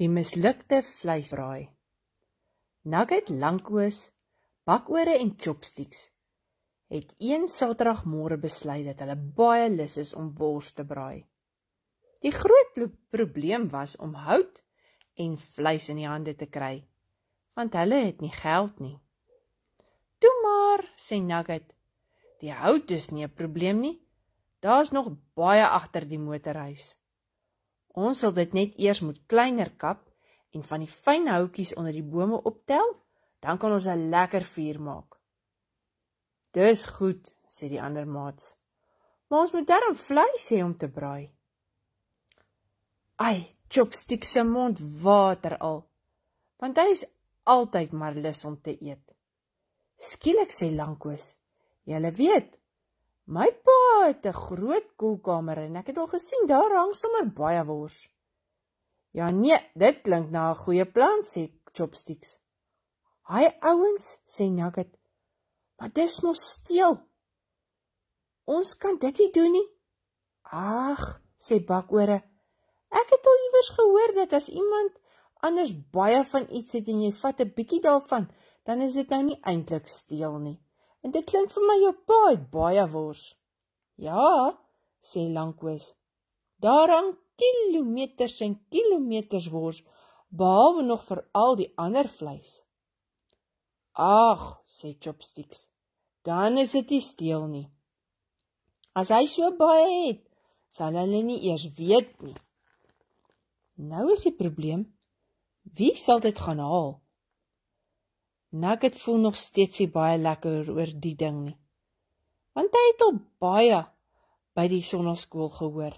Die mislukte vleisraai. Nugget Lankoos, bakore en chopsticks het een Saterdagmôre besluit dat hulle baie lus is om wors te braai. Die groot probleem was om hout en vleis in die hande te kry, want hulle het nie geld nie. "Toe maar," sê Nugget. "Die hout is nie 'n probleem nie. Daar's nog baie agter die motorhuis." Ons sal dit net eers moet kleiner kap en van die fyn houtjies onder die bome optel, dan kan ons 'n lekker vuur maak. Dis goed, sê die ander maats. Maar ons moet darm vleis hê om te braai. Ai, chopstick se mond water al. Want hy is altyd maar lus om te eet. Skielik sê Lankoos: "Julle weet, my pa het 'n groot koelkamer en ek het al gesien daar hang sommer baie wors. Ja nee, dit klink na 'n goeie plan, sê Chopsticks. Hy ouens sê Nugget, maar dis mos steil. Ons kan dit nie doen nie. Ag, sê Bakore. Ek het al iewers gehoor dat as iemand anders baie van iets het en jy vat 'n bietjie daarvan, dan is dit nou nie eintlik steil nie. En dit klink vir my jou pa het baie wors. Ja, sê Lankoos, daar hang kilometers en kilometers wors, behalwe nog vir al die ander vleis. Ach, sê Chopsticks, dan is dit die steel nie. As hy so baie het, sal hulle nie eers weet nie. Nou is die probleem, wie sal dit gaan haal? Nugget voel nog steeds nie baie lekker oor die ding nie want hy het al baie by die sonnaskool gehoor.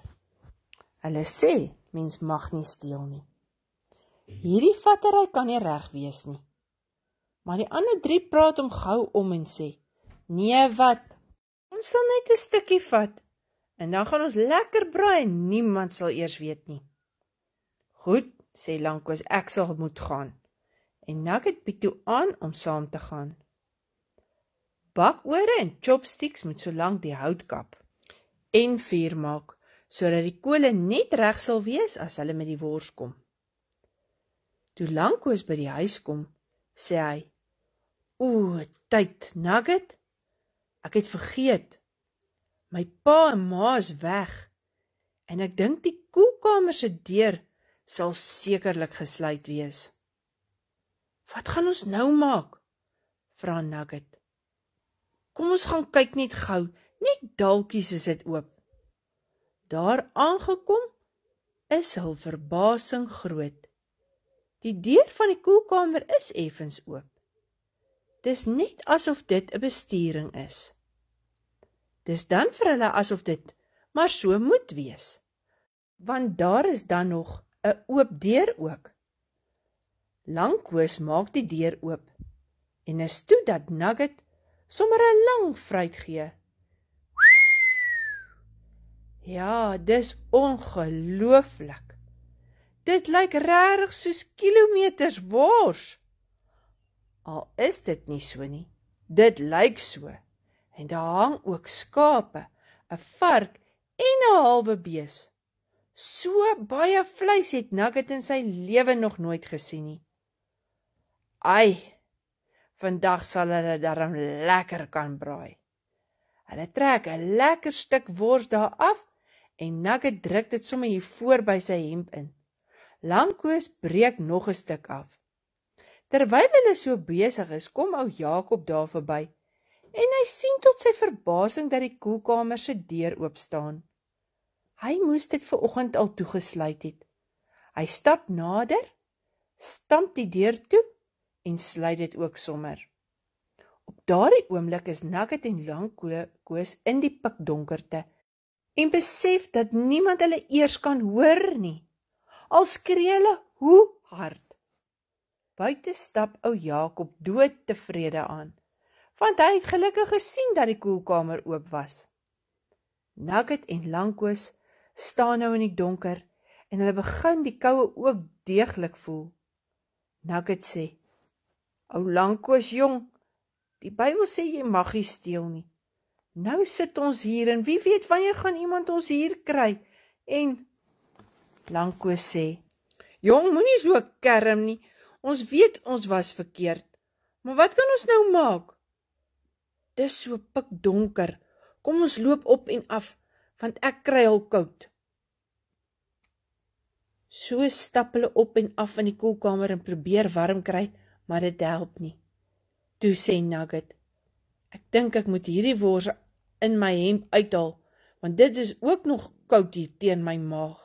Hulle sê mens mag nie steel nie. Hierdie vattery kan nie reg wees nie. Maar die ander drie praat hom gou om en sê: "Nee, wat? Ons sal net 'n stukkie vat en dan gaan ons lekker braai en niemand sal eers weet nie." "Goed," sê Lankos, "ek sal moet gaan." En Nugget bied toe aan om saam te gaan bakore en chopsticks moet so lank die hout kap en vuur maak sodat die kole net reg sal wees as hulle met die wors kom. Toe Lankoos by die huis kom, sê hy: "O, tyd, Nugget, ek het vergeet. My pa en ma is weg en ek dink die koelkamer se deur sal sekerlik gesluit wees. Wat gaan ons nou maak?" vra Nugget. Kom ons gaan kyk net gou. Net dalkies is dit oop. Daar aangekom is hul verbasing groot. Die deur van die koelkamer is effens oop. Dis net asof dit 'n besturing is. Dis dan vir hulle asof dit maar so moet wees. Want daar is dan nog 'n oop deur ook. Lankhoos maak die deur oop en is toe dat Nugget sommer 'n lang vryd gee. Ja, dis ongelooflik. Dit lyk regtig soos kilometers wors. Al is dit nie so nie. Dit lyk so. En daar hang ook skape, 'n vark en 'n halwe bees. So baie vleis het Nugget in sy lewe nog nooit gesien nie. Ai, Vandag sal hulle daarom lekker kan braai. Hulle trek 'n lekker stuk wors daar af en Nugget druk dit sommer hier voor by sy hemp in. Lankoos breek nog 'n stuk af. Terwyl hulle so besig is, kom ou Jakob daar verby en hy sien tot sy verbasing dat die koelkamer se deur oop staan. Hy moes dit ver oggend al toegesluit het. Hy stap nader, stamp die deur toe en sluit dit ook sommer. Op daardie oomblik is Nugget en Lankoos in die pikdonkerte en besef dat niemand hulle eers kan hoor nie. Al skree hulle hoe hard. Buite stap ou Jakob dood tevrede aan, want hy het gelukkig gesien dat die koelkamer oop was. Nugget en Lankoos staan nou in die donker en hulle begin die koue ook deeglik voel. Nugget sê: Ou Lankoos jong, die Bybel sê jy mag nie steel nie. Nou sit ons hier en wie weet wanneer gaan iemand ons hier kry? En Lankoos sê: "Jong, moenie so kerm nie. Ons weet ons was verkeerd. Maar wat kan ons nou maak? Dis so pikdonker. Kom ons loop op en af want ek kry al koud." So stap hulle op en af in die koelkamer en probeer warm kry maar dit help nie. Toe sê Nugget, ek dink ek moet hierdie wors in my hemp uithaal, want dit is ook nog koud hier teen my maag.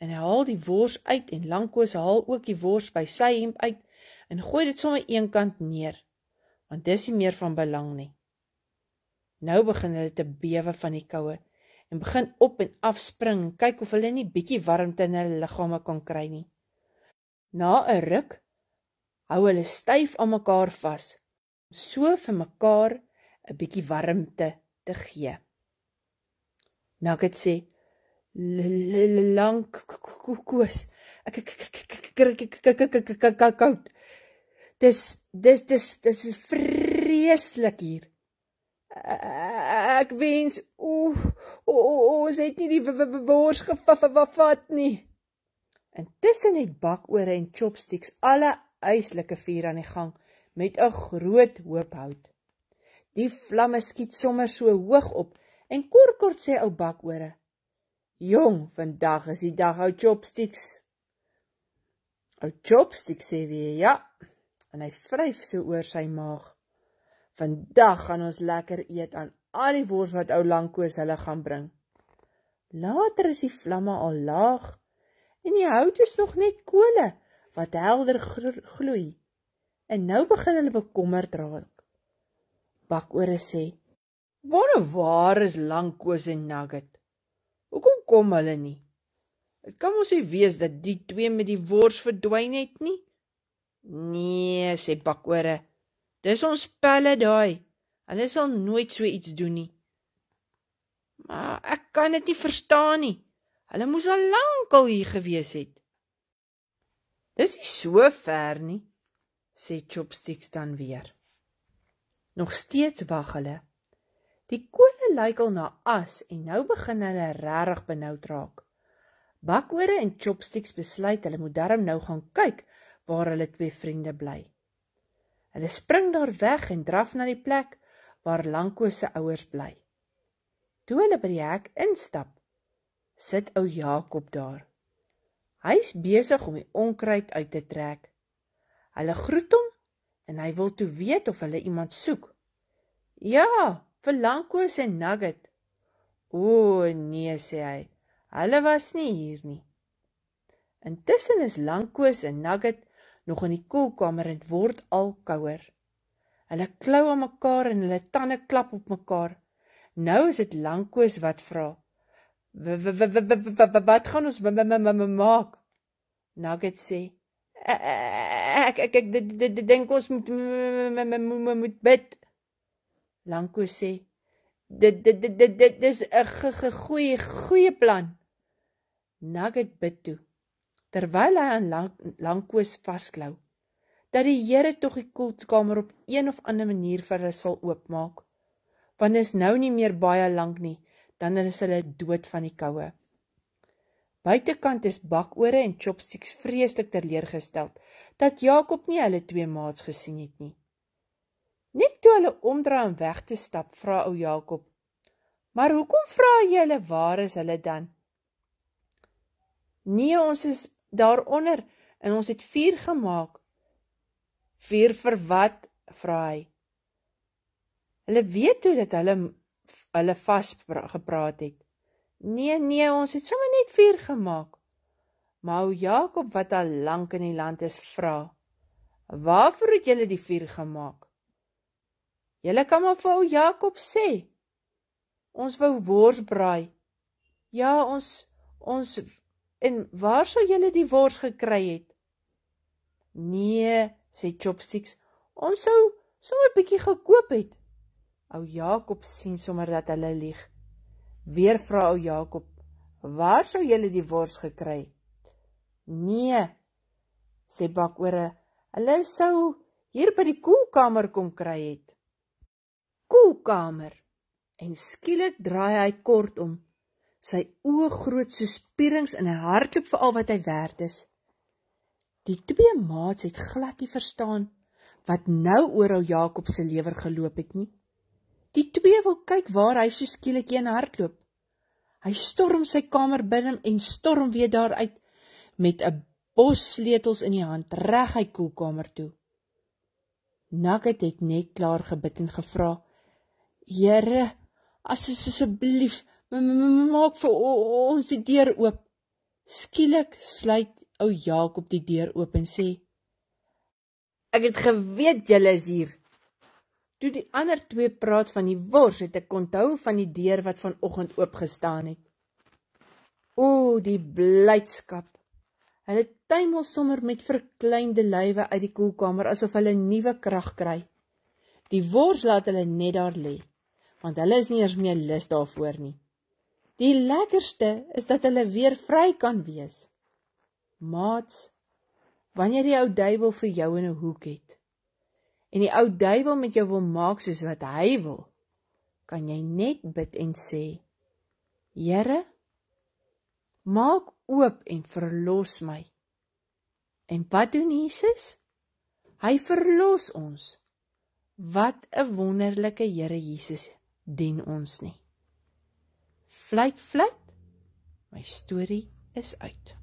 En hy haal die wors uit en Lankoos haal ook die wors by sy hemp uit en gooi dit sommer een kant neer, want dis nie meer van belang nie. Nou begin hulle te bewe van die koue en begin op en af spring en kyk of hulle nie bietjie warmte in hulle liggame kan kry nie. Na 'n ruk hou hulle styf aan mekaar vas, so vir mekaar 'n bietjie warmte te gee. Nugget sê: "Lank kos. Ek ek ek ek ek ek ek koud. Dis dis dis dis is vreeslik hier. Ek wens ooh ons het nie die wors gevat nie. Intussen het bakore en chopsticks alle yslike vuur aan die gang met 'n groot hoop hout. Die vlamme skiet sommer so hoog op en kort kort sê ou bakore: "Jong, vandag is die dag ou chopsticks." Ou chopsticks sê weer: "Ja." En hy vryf so oor sy maag. "Vandag gaan ons lekker eet aan al die wors wat ou Lankoos hulle gaan bring." Later is die vlamme al laag en die hout is nog net kolle wat helder gloei. En nou begin hulle bekommerd raak. Bakore sê: "Waar en waar is Lankoos en Nugget? Hoekom kom hulle nie? Dit kan mos nie wees dat die twee met die wors verdwyn het nie." "Nee," sê Bakore. "Dis ons pelle daai. Hulle sal nooit so iets doen nie." "Maar ek kan dit nie verstaan nie. Hulle moes al lank al hier gewees het." Is nie so ver nie, sê Chopsticks dan weer. Nog steeds wag hulle. Die kole lyk al na as en nou begin hulle regtig benoud raak. Bakore en Chopsticks besluit hulle moet darm nou gaan kyk waar hulle twee vriende bly. Hulle spring daar weg en draf na die plek waar Lanko se ouers bly. Toe hulle by die hek instap, sit ou Jakob daar. Hy is besig om die onkruid uit te trek. Hulle groet hom en hy wil toe weet of hulle iemand soek. Ja, vir Lankoos en Nugget. O nee, sê hy. Hulle was nie hier nie. Intussen is Lankoos en Nugget nog in die koelkamer en word al kouer. Hulle klou aan mekaar en hulle tande klap op mekaar. Nou is dit Lankoos wat vra: Wat gaan ons maak? Nugget sê: eh, eh, eh, Ek ek ek dink ons moet moet bid. Lanko sê: Dit dit dit dis 'n goeie goeie plan. Nugget bid toe terwyl hy aan Lanko se vasklou dat die Here tog die koelkamer op een of ander manier vir hulle sal oopmaak want is nou nie meer baie lank nie dan is hulle dood van die koue. Buitekant is bakore en chopsticks vreeslik terleergesteld dat Jakob nie hulle twee maats gesien het nie. Net toe hulle omdraai en weg te stap, vra ou Jakob: "Maar hoekom vra jy hulle waar is hulle dan?" "Nee, ons is daaronder en ons het vuur gemaak." "Vuur vir wat?" vra hy. "Hulle weet toe dat hulle hulle vasgepraat het. Nee, nee, ons het sommer net vuur gemaak. Maar ou Jakob wat al lank in die land is, vra: "Waarvoor het julle die vuur gemaak?" "Julle kan maar vir ou Jakob sê. Ons wou wors braai." "Ja, ons ons en waar sou julle die wors gekry het?" "Nee," sê Chopsticks. "Ons sou sommer 'n bietjie gekoop het." Ou Jakob sien sommer dat hulle lieg. Weer vra ou Jakob: "Waar sou julle die wors gekry?" "Nee," sê Bakore, "hulle sou hier by die koelkamer kom kry het." Koelkamer. En skielik draai hy kort om. Sy oë groot soos spierings in 'n hartklop vir al wat hy werd is. Die twee maats het glad nie verstaan wat nou oor ou Jakob se lewer geloop het nie. Die twee wil kyk waar hy so skielik een hardloop. Hy storm sy kamer binnen en storm weer daaruit met 'n bos sleutels in die hand reg hy koelkamer toe. Nugget het net klaar gebid en gevra: "Here, as is asseblief, maak vir ons die deur oop." Skielik sluit ou Jakob die deur oop en sê: "Ek het geweet jy is hier." Toe die ander twee praat van die wors, het ek onthou van die deur wat vanoggend oopgestaan het. O, die blydskap. Hulle tuimel sommer met verkleinde lywe uit die koelkamer asof hulle nuwe krag kry. Die wors laat hulle net daar lê, want hulle is nie eens meer lus daarvoor nie. Die lekkerste is dat hulle weer vry kan wees. Maats, wanneer die ou duiwel vir jou in 'n hoek het, en die ou duiwel met jou wil maak soos wat hy wil, kan jy net bid en sê: Here, maak oop en verlos my. En wat doen Jesus? Hy verlos ons. Wat 'n wonderlike Here Jesus dien ons nie. Fluit, fluit. My storie is uit.